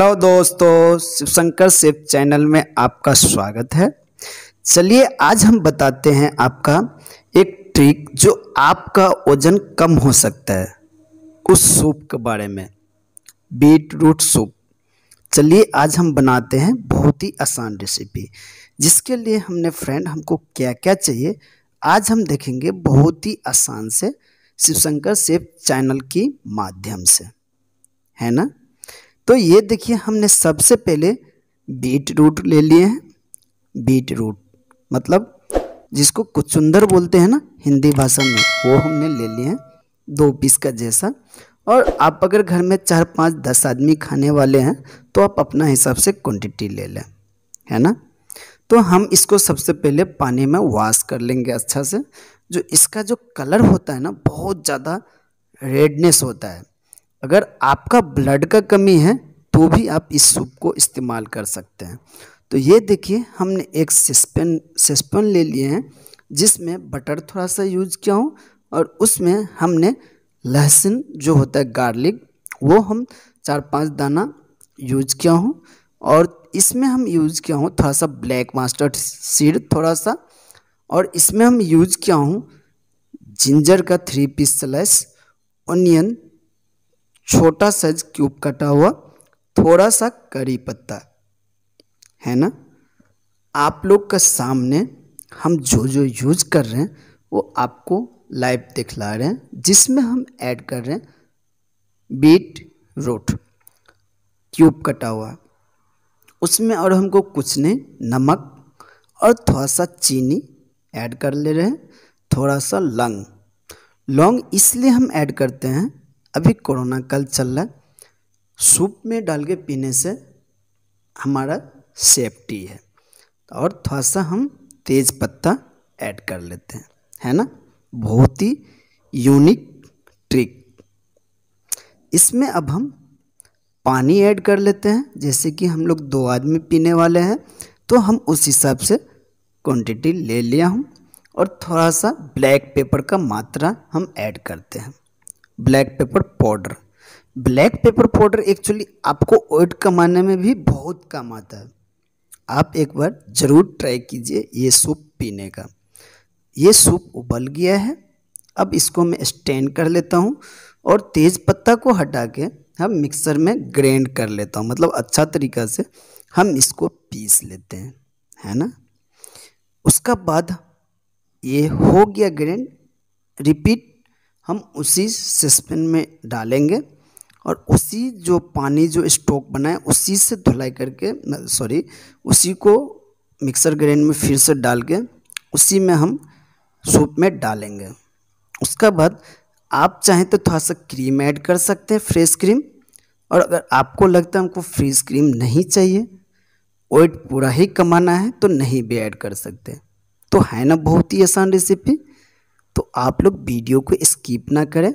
hello दोस्तों Shivshankar Shiv channel में आपका स्वागत है चलिए आज हम बताते हैं आपका एक ट्रिक जो आपका वजन कम हो सकता है उस सूप के बारे में बीट रूट सूप चलिए आज हम बनाते हैं बहुत ही आसान रेसिपी जिसके लिए हमने फ्रेंड हमको क्या क्या चाहिए आज हम देखेंगे बहुत ही आसान से शिवशंकर शिव चैनल की माध्यम से है ना तो ये देखिए हमने सबसे पहले बीट रूट ले लिए हैं बीट रूट मतलब जिसको कुचुंदर बोलते हैं ना हिंदी भाषा में वो हमने ले लिए हैं दो पीस का जैसा और आप अगर घर में चार पाँच दस आदमी खाने वाले हैं तो आप अपना हिसाब से क्वांटिटी ले लें है ना तो हम इसको सबसे पहले पानी में वॉश कर लेंगे अच्छा से जो इसका जो कलर होता है ना बहुत ज़्यादा रेडनेस होता है अगर आपका ब्लड का कमी है तो भी आप इस सूप को इस्तेमाल कर सकते हैं तो ये देखिए हमने एक सस्पेन सस्पेन ले लिए हैं जिसमें बटर थोड़ा सा यूज किया हूँ और उसमें हमने लहसुन जो होता है गार्लिक वो हम चार पांच दाना यूज किया हूँ और इसमें हम यूज किया हूँ थोड़ा सा ब्लैक मास्टर्ड सीड थोड़ा सा और इसमें हम यूज किया हूँ जिंजर का थ्री पीस स्लाइस ऑनियन छोटा साइज क्यूब कटा हुआ थोड़ा सा करी पत्ता है ना आप लोग का सामने हम जो जो यूज कर रहे हैं वो आपको लाइव दिखला रहे हैं जिसमें हम ऐड कर रहे हैं बीट रोट क्यूब कटा हुआ उसमें और हमको कुछ नहीं नमक और थोड़ा सा चीनी ऐड कर ले रहे हैं थोड़ा सा लौंग लौंग इसलिए हम ऐड करते हैं अभी कोरोना काल चल रहा है सूप में डाल के पीने से हमारा सेफ्टी है तो और थोड़ा सा हम तेज पत्ता ऐड कर लेते हैं है ना बहुत ही यूनिक ट्रिक इसमें अब हम पानी ऐड कर लेते हैं जैसे कि हम लोग दो आदमी पीने वाले हैं तो हम उस हिसाब से क्वांटिटी ले लिया हूँ और थोड़ा सा ब्लैक पेपर का मात्रा हम ऐड करते हैं black pepper powder black pepper powder actually आपको वेट कमाने में भी बहुत काम आता है आप एक बार ज़रूर ट्राई कीजिए ये सूप पीने का ये सूप उबल गया है अब इसको मैं स्टैंड कर लेता हूँ और तेज़ पत्ता को हटा के हम मिक्सर में ग्रैंड कर लेता हूँ मतलब अच्छा तरीका से हम इसको पीस लेते हैं है ना उसका बाद ये हो गया ग्रैंड रिपीट हम उसी सस्पेन में डालेंगे और उसी जो पानी जो स्टॉक बनाए उसी से धुलाई करके सॉरी उसी को मिक्सर ग्राइंड में फिर से डाल के उसी में हम सूप में डालेंगे उसका बाद आप चाहें तो थोड़ा सा क्रीम ऐड कर सकते हैं फ्रेश क्रीम और अगर आपको लगता है हमको फ्रेश क्रीम नहीं चाहिए वेट पूरा ही कमाना है तो नहीं भी ऐड कर सकते तो है ना बहुत ही आसान रेसिपी तो आप लोग वीडियो को स्किप ना करें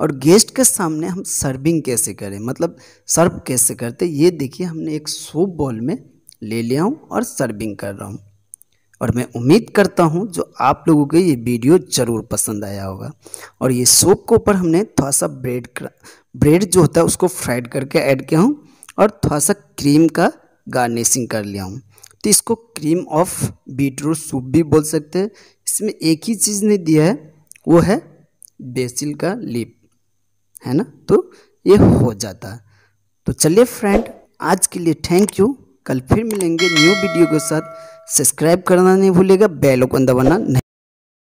और गेस्ट के सामने हम सर्विंग कैसे करें मतलब सर्व कैसे करते ये देखिए हमने एक सूप बॉल में ले लिया हूँ और सर्विंग कर रहा हूँ और मैं उम्मीद करता हूँ जो आप लोगों को ये वीडियो ज़रूर पसंद आया होगा और ये सूप के ऊपर हमने थोड़ा सा ब्रेड ब्रेड जो होता है उसको फ्राइड करके ऐड किया हूँ और थोड़ा सा क्रीम का गार्निशिंग कर लिया हूँ तो इसको क्रीम ऑफ बीटरूट सूप भी बोल सकते हैं इसमें एक ही चीज़ ने दिया है वो है बेसिल का लीप है ना तो ये हो जाता है तो चलिए फ्रेंड आज के लिए थैंक यू कल फिर मिलेंगे न्यू वीडियो के साथ सब्सक्राइब करना नहीं भूलेगा बेल दबाना नहीं